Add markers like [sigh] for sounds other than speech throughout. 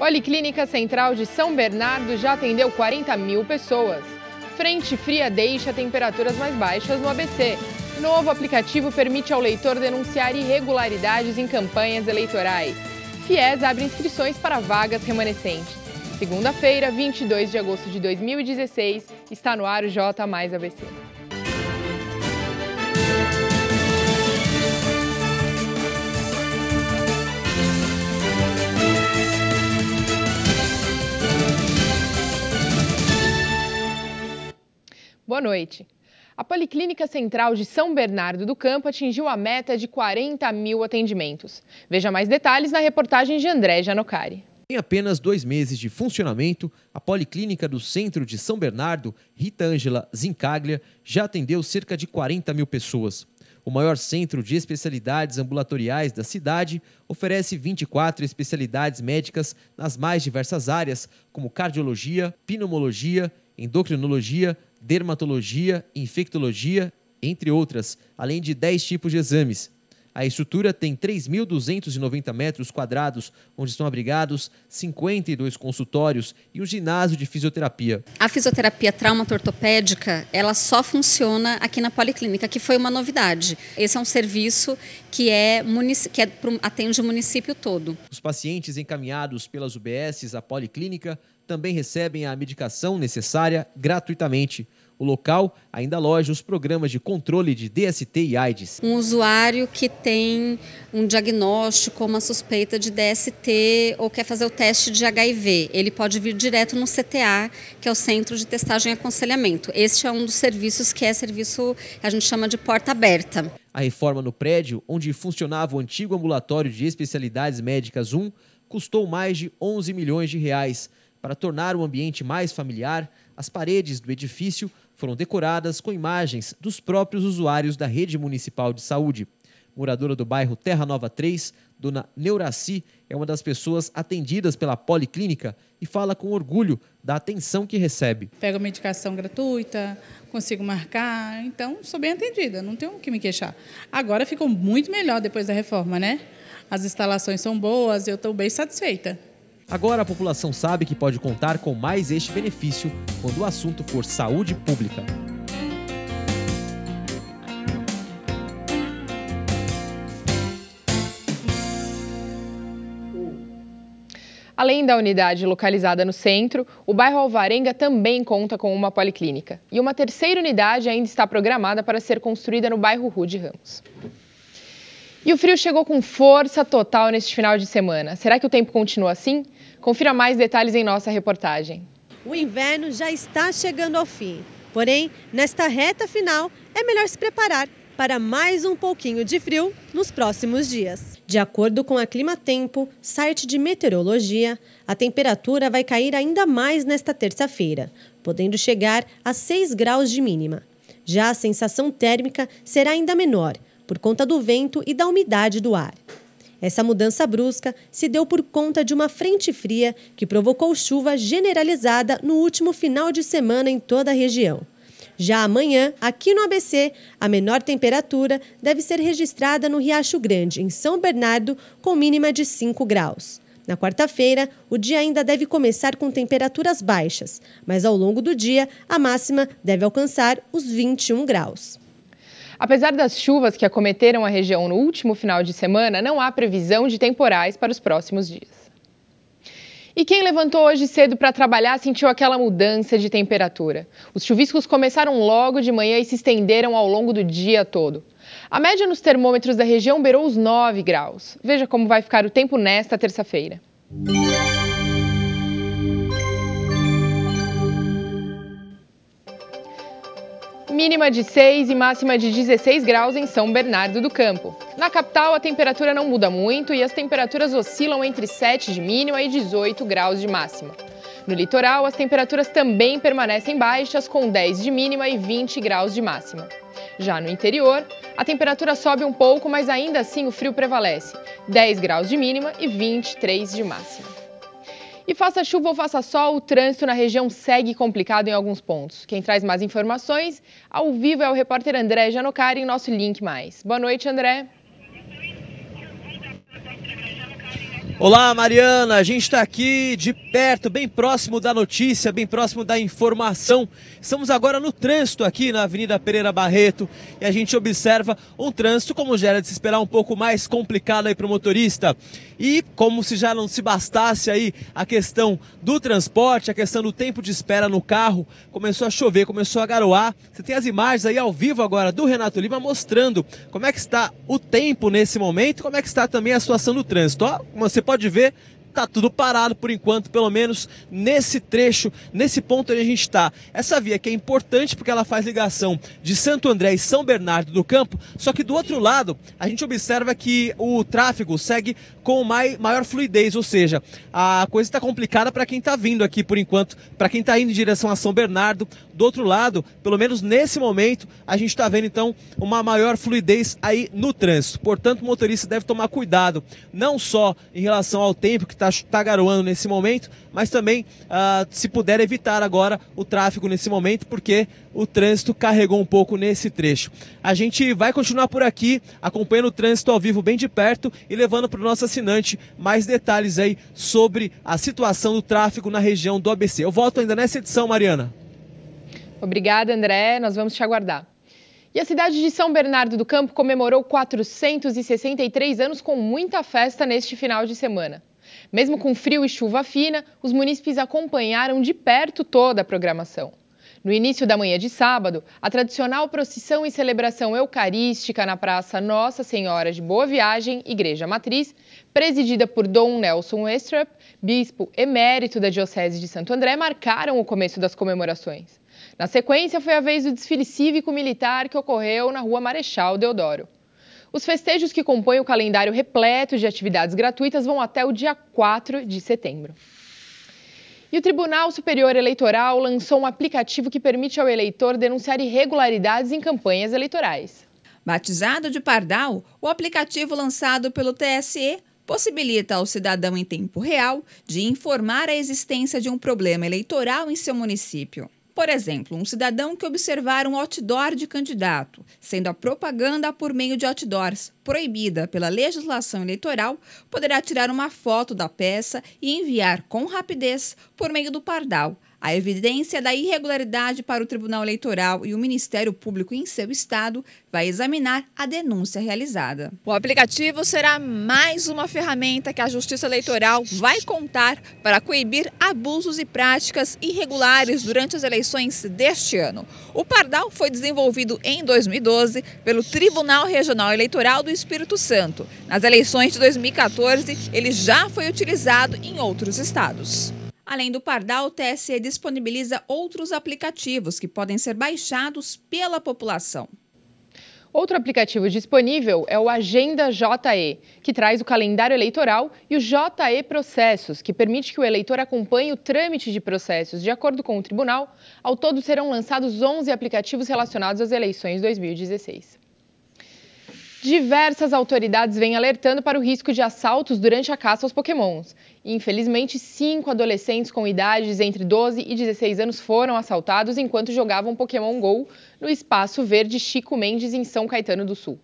Policlínica Central de São Bernardo já atendeu 40 mil pessoas. Frente fria deixa temperaturas mais baixas no ABC. Novo aplicativo permite ao leitor denunciar irregularidades em campanhas eleitorais. FIES abre inscrições para vagas remanescentes. Segunda-feira, 22 de agosto de 2016, está no ar o J Mais ABC. Boa noite. A Policlínica Central de São Bernardo do Campo atingiu a meta de 40 mil atendimentos. Veja mais detalhes na reportagem de André Janocari. Em apenas dois meses de funcionamento, a Policlínica do Centro de São Bernardo, Rita Ângela Zincaglia, já atendeu cerca de 40 mil pessoas. O maior centro de especialidades ambulatoriais da cidade oferece 24 especialidades médicas nas mais diversas áreas, como cardiologia, pneumologia, endocrinologia, dermatologia, infectologia, entre outras, além de 10 tipos de exames. A estrutura tem 3.290 metros quadrados, onde estão abrigados 52 consultórios e um ginásio de fisioterapia. A fisioterapia traumatortopédica, ela só funciona aqui na Policlínica, que foi uma novidade. Esse é um serviço que, é, que é, atende o município todo. Os pacientes encaminhados pelas UBSs à Policlínica também recebem a medicação necessária gratuitamente. O local ainda aloja os programas de controle de DST e AIDS. Um usuário que tem um diagnóstico, uma suspeita de DST ou quer fazer o teste de HIV, ele pode vir direto no CTA, que é o Centro de Testagem e Aconselhamento. Este é um dos serviços que é serviço, a gente chama de porta aberta. A reforma no prédio, onde funcionava o antigo ambulatório de especialidades médicas 1, custou mais de 11 milhões de reais. Para tornar o ambiente mais familiar, as paredes do edifício foram decoradas com imagens dos próprios usuários da rede municipal de saúde. Moradora do bairro Terra Nova 3, dona Neuraci é uma das pessoas atendidas pela policlínica e fala com orgulho da atenção que recebe. Pego medicação gratuita, consigo marcar, então sou bem atendida, não tenho o que me queixar. Agora ficou muito melhor depois da reforma, né? As instalações são boas, eu estou bem satisfeita. Agora a população sabe que pode contar com mais este benefício quando o assunto for saúde pública. Além da unidade localizada no centro, o bairro Alvarenga também conta com uma policlínica. E uma terceira unidade ainda está programada para ser construída no bairro Rude Ramos. E o frio chegou com força total neste final de semana. Será que o tempo continua assim? Confira mais detalhes em nossa reportagem. O inverno já está chegando ao fim. Porém, nesta reta final, é melhor se preparar para mais um pouquinho de frio nos próximos dias. De acordo com a Clima Tempo, site de meteorologia, a temperatura vai cair ainda mais nesta terça-feira, podendo chegar a 6 graus de mínima. Já a sensação térmica será ainda menor, por conta do vento e da umidade do ar. Essa mudança brusca se deu por conta de uma frente fria que provocou chuva generalizada no último final de semana em toda a região. Já amanhã, aqui no ABC, a menor temperatura deve ser registrada no Riacho Grande, em São Bernardo, com mínima de 5 graus. Na quarta-feira, o dia ainda deve começar com temperaturas baixas, mas ao longo do dia, a máxima deve alcançar os 21 graus. Apesar das chuvas que acometeram a região no último final de semana, não há previsão de temporais para os próximos dias. E quem levantou hoje cedo para trabalhar sentiu aquela mudança de temperatura. Os chuviscos começaram logo de manhã e se estenderam ao longo do dia todo. A média nos termômetros da região beirou os 9 graus. Veja como vai ficar o tempo nesta terça-feira. mínima de 6 e máxima de 16 graus em São Bernardo do Campo. Na capital, a temperatura não muda muito e as temperaturas oscilam entre 7 de mínima e 18 graus de máxima. No litoral, as temperaturas também permanecem baixas, com 10 de mínima e 20 graus de máxima. Já no interior, a temperatura sobe um pouco, mas ainda assim o frio prevalece: 10 graus de mínima e 23 de máxima. E faça chuva ou faça sol, o trânsito na região segue complicado em alguns pontos. Quem traz mais informações ao vivo é o repórter André Janocari em nosso Link Mais. Boa noite, André. Olá, Mariana. A gente está aqui de perto, bem próximo da notícia, bem próximo da informação. Estamos agora no trânsito aqui na Avenida Pereira Barreto e a gente observa um trânsito, como gera de se esperar, um pouco mais complicado aí para o motorista. E como se já não se bastasse aí a questão do transporte, a questão do tempo de espera no carro, começou a chover, começou a garoar. Você tem as imagens aí ao vivo agora do Renato Lima mostrando como é que está o tempo nesse momento, como é que está também a situação do trânsito. Ó, como você pode ver, tá tudo parado por enquanto, pelo menos nesse trecho, nesse ponto onde a gente está. Essa via que é importante porque ela faz ligação de Santo André e São Bernardo do Campo, só que do outro lado a gente observa que o tráfego segue com mai, maior fluidez, ou seja, a coisa está complicada para quem está vindo aqui por enquanto, para quem está indo em direção a São Bernardo. Do outro lado, pelo menos nesse momento, a gente está vendo então uma maior fluidez aí no trânsito. Portanto, o motorista deve tomar cuidado, não só em relação ao tempo que está tagaroando tá nesse momento, mas também ah, se puder evitar agora o tráfego nesse momento, porque o trânsito carregou um pouco nesse trecho. A gente vai continuar por aqui, acompanhando o trânsito ao vivo bem de perto e levando para o nosso assinante mais detalhes aí sobre a situação do tráfego na região do ABC. Eu volto ainda nessa edição, Mariana. Obrigada, André. Nós vamos te aguardar. E a cidade de São Bernardo do Campo comemorou 463 anos com muita festa neste final de semana. Mesmo com frio e chuva fina, os munícipes acompanharam de perto toda a programação. No início da manhã de sábado, a tradicional procissão e celebração eucarística na Praça Nossa Senhora de Boa Viagem, Igreja Matriz, presidida por Dom Nelson Westrup, bispo emérito da Diocese de Santo André, marcaram o começo das comemorações. Na sequência, foi a vez do desfile cívico-militar que ocorreu na Rua Marechal Deodoro. Os festejos que compõem o calendário repleto de atividades gratuitas vão até o dia 4 de setembro. E o Tribunal Superior Eleitoral lançou um aplicativo que permite ao eleitor denunciar irregularidades em campanhas eleitorais. Batizado de Pardal, o aplicativo lançado pelo TSE possibilita ao cidadão em tempo real de informar a existência de um problema eleitoral em seu município por exemplo, um cidadão que observar um outdoor de candidato, sendo a propaganda por meio de outdoors proibida pela legislação eleitoral, poderá tirar uma foto da peça e enviar com rapidez por meio do pardal a evidência da irregularidade para o Tribunal Eleitoral e o Ministério Público em seu estado vai examinar a denúncia realizada. O aplicativo será mais uma ferramenta que a Justiça Eleitoral vai contar para coibir abusos e práticas irregulares durante as eleições deste ano. O Pardal foi desenvolvido em 2012 pelo Tribunal Regional Eleitoral do Espírito Santo. Nas eleições de 2014, ele já foi utilizado em outros estados. Além do Pardal, o TSE disponibiliza outros aplicativos que podem ser baixados pela população. Outro aplicativo disponível é o Agenda JE, que traz o calendário eleitoral e o JE Processos, que permite que o eleitor acompanhe o trâmite de processos. De acordo com o tribunal, ao todo serão lançados 11 aplicativos relacionados às eleições 2016. Diversas autoridades vêm alertando para o risco de assaltos durante a caça aos pokémons. Infelizmente, cinco adolescentes com idades entre 12 e 16 anos foram assaltados enquanto jogavam Pokémon GO no Espaço Verde Chico Mendes, em São Caetano do Sul.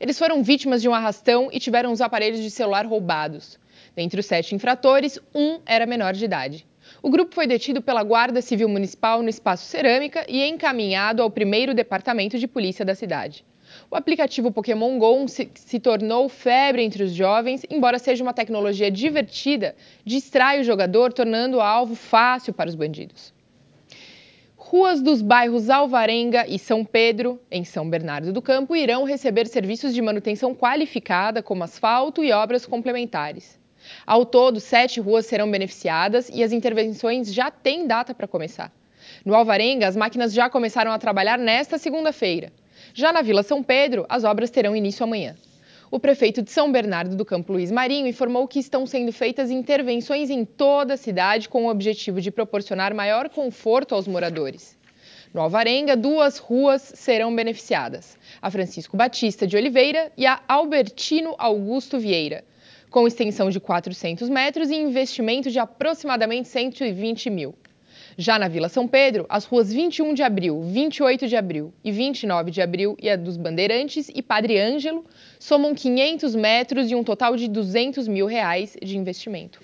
Eles foram vítimas de um arrastão e tiveram os aparelhos de celular roubados. Dentre os sete infratores, um era menor de idade. O grupo foi detido pela Guarda Civil Municipal no Espaço Cerâmica e encaminhado ao primeiro departamento de polícia da cidade. O aplicativo Pokémon Go se, se tornou febre entre os jovens, embora seja uma tecnologia divertida, distrai o jogador, tornando o alvo fácil para os bandidos. Ruas dos bairros Alvarenga e São Pedro, em São Bernardo do Campo, irão receber serviços de manutenção qualificada, como asfalto e obras complementares. Ao todo, sete ruas serão beneficiadas e as intervenções já têm data para começar. No Alvarenga, as máquinas já começaram a trabalhar nesta segunda-feira. Já na Vila São Pedro, as obras terão início amanhã. O prefeito de São Bernardo do Campo, Luiz Marinho, informou que estão sendo feitas intervenções em toda a cidade com o objetivo de proporcionar maior conforto aos moradores. No Alvarenga, duas ruas serão beneficiadas: a Francisco Batista de Oliveira e a Albertino Augusto Vieira, com extensão de 400 metros e investimento de aproximadamente 120 mil. Já na Vila São Pedro, as ruas 21 de abril, 28 de abril e 29 de abril e a dos Bandeirantes e Padre Ângelo somam 500 metros e um total de 200 mil reais de investimento.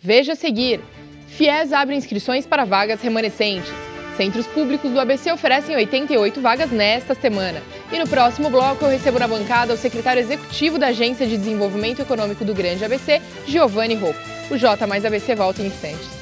Veja a seguir. FIES abre inscrições para vagas remanescentes. Centros públicos do ABC oferecem 88 vagas nesta semana. E no próximo bloco eu recebo na bancada o secretário executivo da Agência de Desenvolvimento Econômico do Grande ABC, Giovanni Roupo. O J mais ABC volta em instantes.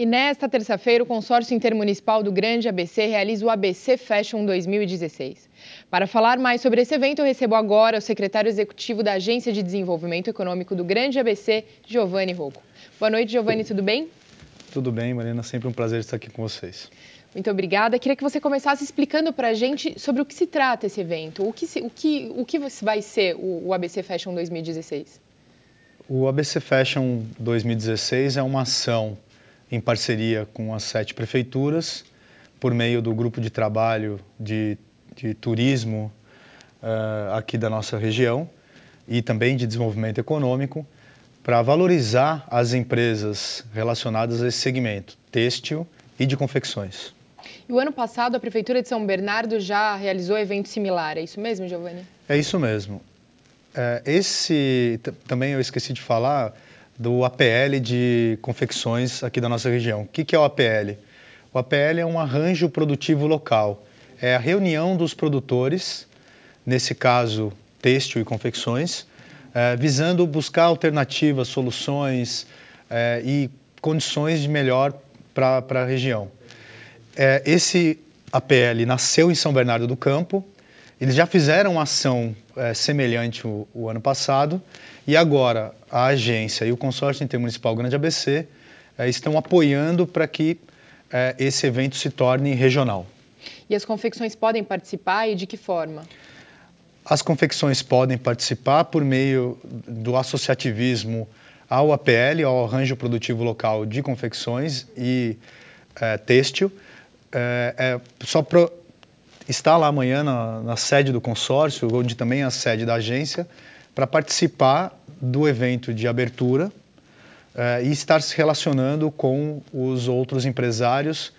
E nesta terça-feira, o consórcio intermunicipal do Grande ABC realiza o ABC Fashion 2016. Para falar mais sobre esse evento, eu recebo agora o secretário executivo da Agência de Desenvolvimento Econômico do Grande ABC, Giovanni Rocco. Boa noite, Giovanni, tudo bem? Tudo bem, Marina, sempre um prazer estar aqui com vocês. Muito obrigada. Queria que você começasse explicando para a gente sobre o que se trata esse evento. O que, se, o que, o que vai ser o, o ABC Fashion 2016? O ABC Fashion 2016 é uma ação em parceria com as sete prefeituras, por meio do grupo de trabalho de, de turismo uh, aqui da nossa região e também de desenvolvimento econômico, para valorizar as empresas relacionadas a esse segmento têxtil e de confecções. E o ano passado, a Prefeitura de São Bernardo já realizou evento similar, é isso mesmo, Giovanni? É isso mesmo. É, esse, também eu esqueci de falar, do APL de confecções aqui da nossa região. O que, é o APL? O APL é um arranjo produtivo local. É a reunião dos produtores, nesse caso têxtil e confecções, eh, visando buscar alternativas, soluções eh, e condições de melhor para eh, a região. esse APL nasceu em São Bernardo do Campo, eles já fizeram ação é, semelhante o, o, ano passado. E agora, a agência e o consórcio intermunicipal Grande ABC é, estão apoiando para que é, esse evento se torne regional. E as confecções podem participar e de que forma? As confecções podem participar por meio do associativismo ao APL, ao Arranjo Produtivo Local de Confecções e é, Têxtil. É, é, só pro, está lá amanhã na, na sede do consórcio, onde também é a sede da agência, para participar do evento de abertura eh, e estar se relacionando com os outros empresários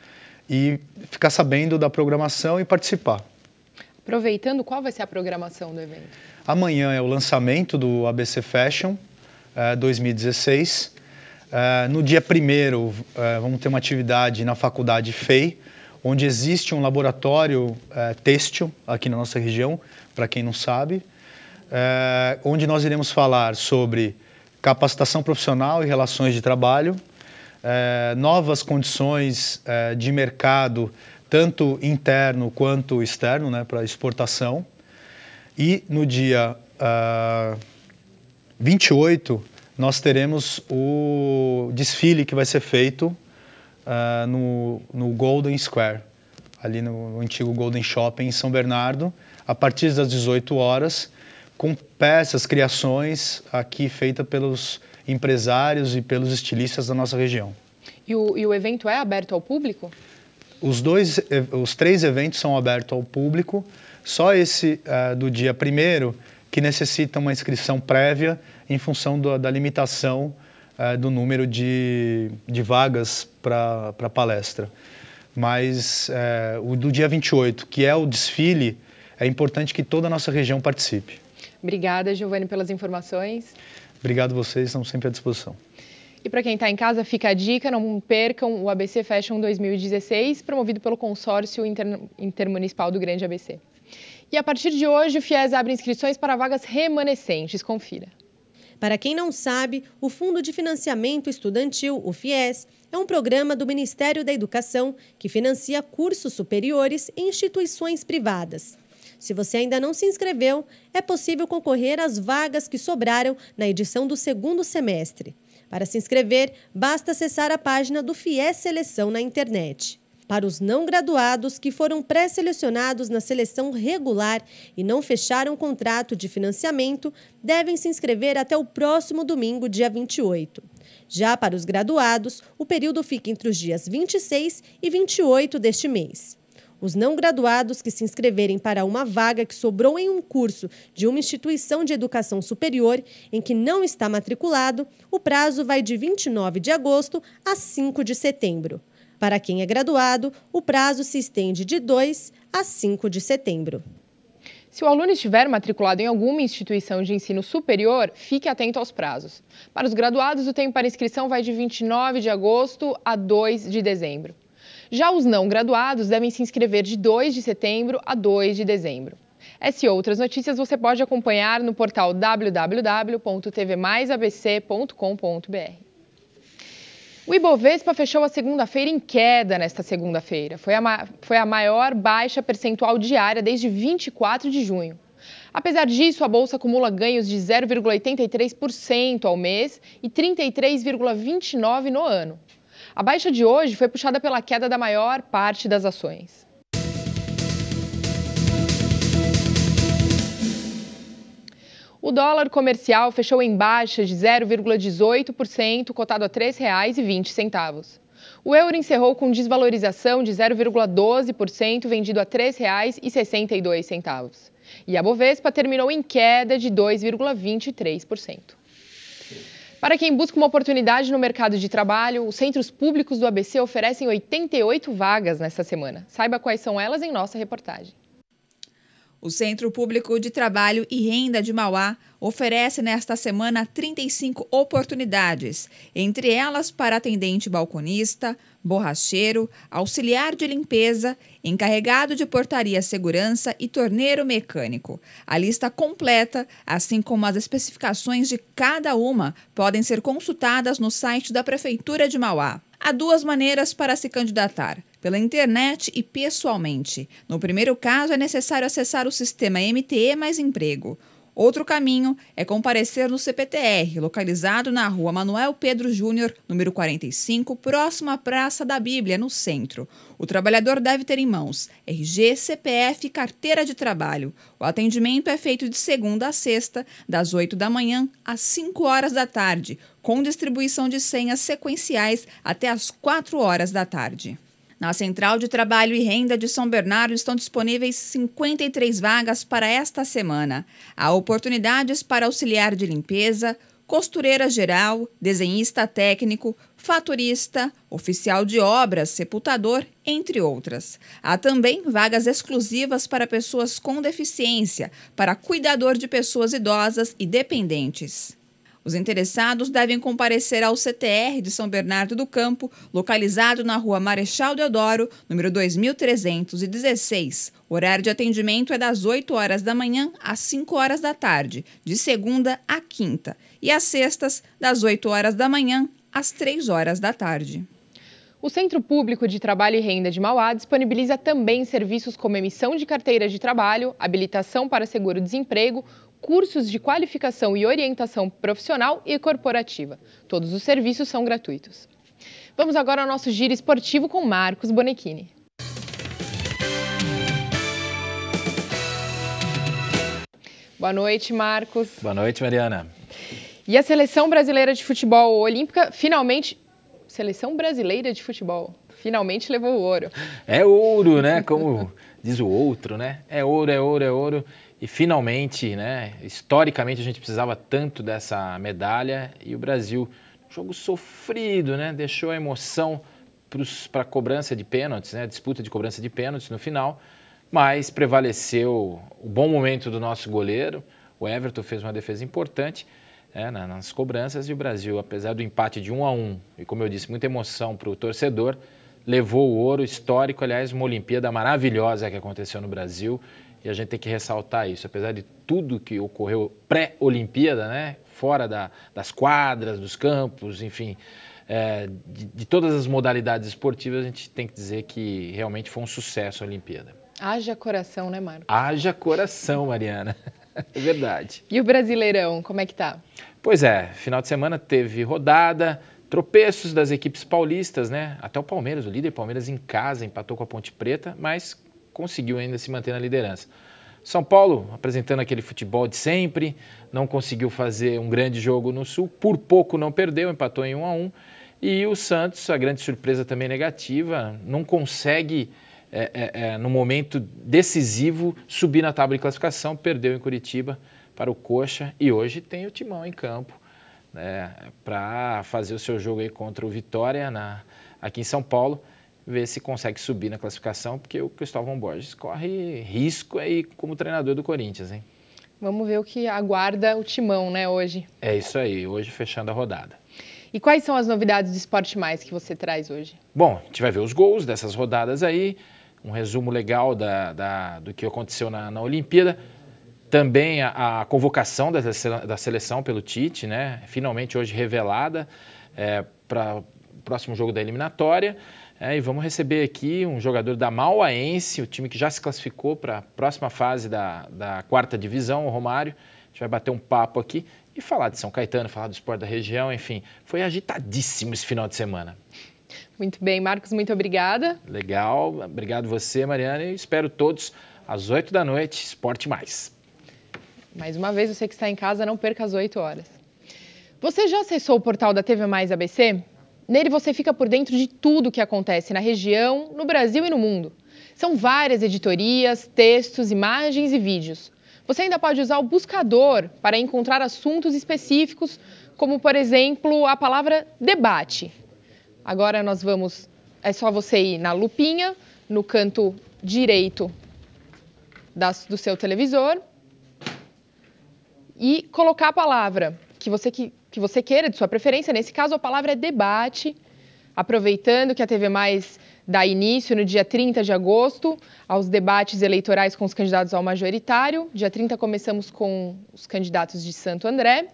e ficar sabendo da programação e participar. Aproveitando, qual vai ser a programação do evento? Amanhã é o lançamento do ABC Fashion 2016. Eh, eh, no dia primeiro vamos ter uma atividade na Faculdade FEI, onde existe um laboratório é, têxtil aqui na nossa região, para quem não sabe, é, onde nós iremos falar sobre capacitação profissional e relações de trabalho, é, novas condições é, de mercado, tanto interno quanto externo, né, para exportação. E no dia uh, ah, 28, nós teremos o desfile que vai ser feito uh, no, no Golden Square, ali no antigo Golden Shopping em São Bernardo, a partir das 18 horas, com peças, criações aqui feitas pelos empresários e pelos estilistas da nossa região. E o, e o evento é aberto ao público? Os, dois, eh, os três eventos são abertos ao público, só esse uh, do dia primeiro que necessita uma inscrição prévia em função do, da limitação é, do número de, de vagas para palestra. Mas é, o do dia 28, que é o desfile, é importante que toda a nossa região participe. Obrigada, Giovanni, pelas informações. Obrigado vocês, estão sempre à disposição. E para quem está em casa, fica a dica, não percam o ABC Fashion 2016, promovido pelo Consórcio Inter Intermunicipal do Grande ABC. E a partir de hoje, o FIES abre inscrições para vagas remanescentes. Confira. Para quem não sabe, o Fundo de Financiamento Estudantil, o FIES, é um programa do Ministério da Educação que financia cursos superiores em instituições privadas. Se você ainda não se inscreveu, é possível concorrer às vagas que sobraram na edição do segundo semestre. Para se inscrever, basta acessar a página do FIES Seleção na internet para os não graduados que foram pré-selecionados na seleção regular e não fecharam contrato de financiamento, devem se inscrever até o próximo domingo, dia 28. Já para os graduados, o período fica entre os dias 26 e 28 deste mês. Os não graduados que se inscreverem para uma vaga que sobrou em um curso de uma instituição de educação superior em que não está matriculado, o prazo vai de 29 de agosto a 5 de setembro. Para quem é graduado, o prazo se estende de 2 a 5 de setembro. Se o aluno estiver matriculado em alguma instituição de ensino superior, fique atento aos prazos. Para os graduados, o tempo para inscrição vai de 29 de agosto a 2 de dezembro. Já os não graduados devem se inscrever de 2 de setembro a 2 de dezembro. Essas e outras notícias você pode acompanhar no portal www.tvmaisabc.com.br. O Ibovespa fechou a segunda-feira em queda nesta segunda-feira. Foi, foi, a maior baixa percentual diária desde 24 de junho. Apesar disso, a bolsa acumula ganhos de 0,83% ao mês e 33,29% no ano. A baixa de hoje foi puxada pela queda da maior parte das ações. O dólar comercial fechou em baixa de 0,18%, cotado a R$ 3,20. O euro encerrou com desvalorização de 0,12%, vendido a R$ 3,62. E a Bovespa terminou em queda de 2,23%. Para quem busca uma oportunidade no mercado de trabalho, os centros públicos do ABC oferecem 88 vagas nesta semana. Saiba quais são elas em nossa reportagem. O Centro Público de Trabalho e Renda de Mauá oferece nesta semana 35 oportunidades, entre elas para atendente balconista, borracheiro, auxiliar de limpeza, encarregado de portaria segurança e torneiro mecânico. A lista completa, assim como as especificações de cada uma, podem ser consultadas no site da Prefeitura de Mauá. Há duas maneiras para se candidatar pela internet e pessoalmente. No primeiro caso, é necessário acessar o sistema MTE Mais Emprego. Outro caminho é comparecer no CPTR, localizado na rua Manuel Pedro Júnior, número 45, próximo à Praça da Bíblia, no centro. O trabalhador deve ter em mãos RG, CPF e carteira de trabalho. O atendimento é feito de segunda a sexta, das 8 da manhã às 5 horas da tarde, com distribuição de senhas sequenciais até às 4 horas da tarde. Na Central de Trabalho e Renda de São Bernardo estão disponíveis 53 vagas para esta semana. Há oportunidades para auxiliar de limpeza, costureira geral, desenhista técnico, faturista, oficial de obras, sepultador, entre outras. Há também vagas exclusivas para pessoas com deficiência, para cuidador de pessoas idosas e dependentes. Os interessados devem comparecer ao CTR de São Bernardo do Campo, localizado na rua Marechal Deodoro, número 2316. O horário de atendimento é das 8 horas da manhã às 5 horas da tarde, de segunda a quinta, e às sextas, das 8 horas da manhã às 3 horas da tarde. O Centro Público de Trabalho e Renda de Mauá disponibiliza também serviços como emissão de carteira de trabalho, habilitação para seguro-desemprego, cursos de qualificação e orientação profissional e corporativa. Todos os serviços são gratuitos. Vamos agora ao nosso giro esportivo com Marcos Bonechini. Boa noite, Marcos. Boa noite, Mariana. E a seleção brasileira de futebol olímpica finalmente. Seleção brasileira de futebol finalmente levou o ouro. É ouro, né? Como diz o outro, né? É ouro, é ouro, é ouro. E finalmente, né, historicamente a gente precisava tanto dessa medalha e o Brasil, jogo sofrido, né, deixou a emoção para a cobrança de pênaltis, né, disputa de cobrança de pênaltis no final, mas prevaleceu o bom momento do nosso goleiro. O Everton fez uma defesa importante né, nas cobranças e o Brasil, apesar do empate de 1 um a 1 um, e como eu disse, muita emoção para o torcedor, levou o ouro histórico, aliás, uma Olimpíada maravilhosa que aconteceu no Brasil e a gente tem que ressaltar isso. Apesar de tudo que ocorreu pré-Olimpíada, né, fora da, das quadras, dos campos, enfim, é, de, de, todas as modalidades esportivas, a gente tem que dizer que realmente foi um sucesso a Olimpíada. Haja coração, né, Marco? Haja coração, Mariana. [laughs] É verdade. E o Brasileirão, como é que tá? Pois é, final de semana teve rodada, tropeços das equipes paulistas, né? Até o Palmeiras, o líder Palmeiras em casa empatou com a Ponte Preta, mas conseguiu ainda se manter na liderança. São Paulo apresentando aquele futebol de sempre, não conseguiu fazer um grande jogo no Sul, por pouco não perdeu, empatou em 1 a 1. E o Santos, a grande surpresa também negativa, não consegue, é, é, é, no momento decisivo, subir na tabela de classificação, perdeu em Curitiba para o Coxa e hoje tem o Timão em campo né, para fazer o seu jogo aí contra o Vitória na, aqui em São Paulo ver se consegue subir na classificação, porque o Cristóvão Borges corre risco aí como treinador do Corinthians, hein? Vamos ver o que aguarda o timão, né, hoje. É isso aí, hoje fechando a rodada. E quais são as novidades do Esporte Mais que você traz hoje? Bom, a gente vai ver os gols dessas rodadas aí, um resumo legal da, da do que aconteceu na, na Olimpíada. Também a, a convocação da, da seleção pelo Tite, né? Finalmente hoje revelada é, para o próximo jogo da eliminatória. É, e vamos receber aqui um jogador da Mauaense, o time que já se classificou para a próxima fase da, da quarta divisão, o Romário. A gente vai bater um papo aqui e falar de São Caetano, falar do esporte da região, enfim. Foi agitadíssimo esse final de semana. Muito bem, Marcos, muito obrigada. Legal, obrigado você, Mariana, e espero todos às 8 da noite, Esporte Mais. Mais uma vez, você que está em casa, não perca às 8 horas. Você já acessou o portal da TV Mais ABC? Nele você fica por dentro de tudo o que acontece na região, no Brasil e no mundo. São várias editorias, textos, imagens e vídeos. Você ainda pode usar o buscador para encontrar assuntos específicos, como por exemplo a palavra debate. Agora nós vamos. É só você ir na lupinha, no canto direito das, do seu televisor e colocar a palavra que você que que você queira, de sua preferência. Nesse caso, a palavra é debate. Aproveitando que a TV Mais dá início no dia 30 de agosto aos debates eleitorais com os candidatos ao majoritário. Dia 30 começamos com os candidatos de Santo André.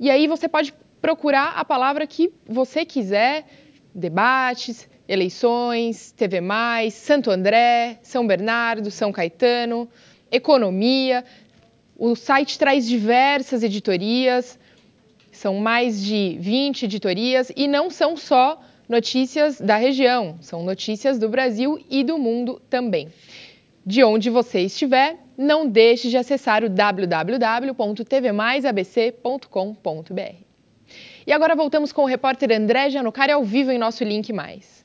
E aí você pode procurar a palavra que você quiser, debates, eleições, TV Mais, Santo André, São Bernardo, São Caetano, economia, o site traz diversas editorias, são mais de 20 editorias e não são só notícias da região, são notícias do Brasil e do mundo também. De onde você estiver, não deixe de acessar o www.tvmaisabc.com.br. E agora voltamos com o repórter André Janocari ao vivo em nosso Link Mais.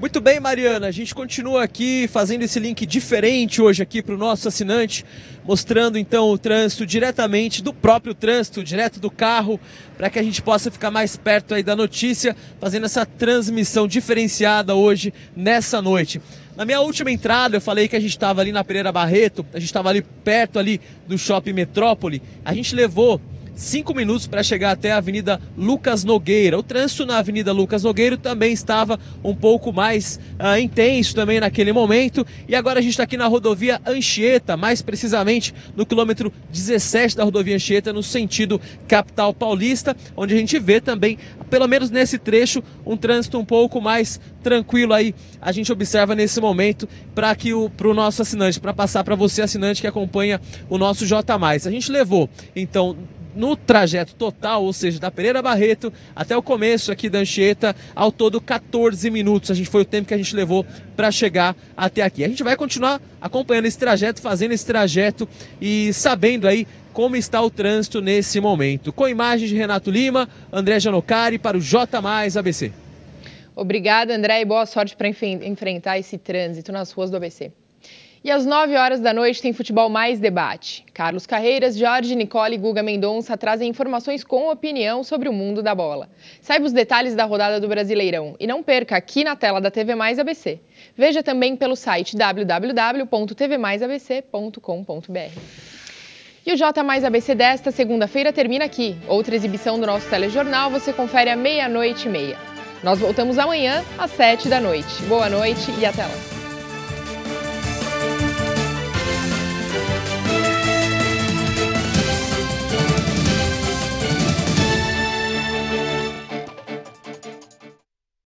Muito bem, Mariana, a gente continua aqui fazendo esse link diferente hoje aqui para o nosso assinante, mostrando então o trânsito diretamente do próprio trânsito, direto do carro, para que a gente possa ficar mais perto aí da notícia, fazendo essa transmissão diferenciada hoje, nessa noite. Na minha última entrada, eu falei que a gente estava ali na Pereira Barreto, a gente estava ali perto ali do Shopping Metrópole, a gente levou cinco minutos para chegar até a Avenida Lucas Nogueira. O trânsito na Avenida Lucas Nogueira também estava um pouco mais uh, intenso também naquele momento. E agora a gente está aqui na rodovia Anchieta, mais precisamente no quilômetro 17 da rodovia Anchieta, no sentido capital paulista, onde a gente vê também, pelo menos nesse trecho, um trânsito um pouco mais tranquilo aí. A gente observa nesse momento para que o pro nosso assinante, para passar para você assinante que acompanha o nosso J+. A gente levou então no trajeto total, ou seja, da Pereira Barreto até o começo aqui da Anchieta, ao todo 14 minutos. A gente foi o tempo que a gente levou para chegar até aqui. A gente vai continuar acompanhando esse trajeto, fazendo esse trajeto e sabendo aí como está o trânsito nesse momento. Com imagens de Renato Lima, André Janocari para o J Mais ABC. Obrigada, André, e boa sorte para enfrentar esse trânsito nas ruas do ABC. E às 9 horas da noite tem Futebol Mais Debate. Carlos Carreiras, Jorge Nicole e Guga Mendonça trazem informações com opinião sobre o mundo da bola. Saiba os detalhes da rodada do Brasileirão e não perca aqui na tela da TV Mais ABC. Veja também pelo site www.tvmaisabc.com.br. E o J Mais ABC desta segunda-feira termina aqui. Outra exibição do nosso telejornal você confere à meia-noite e meia. Nós voltamos amanhã às 7 da noite. Boa noite e até lá.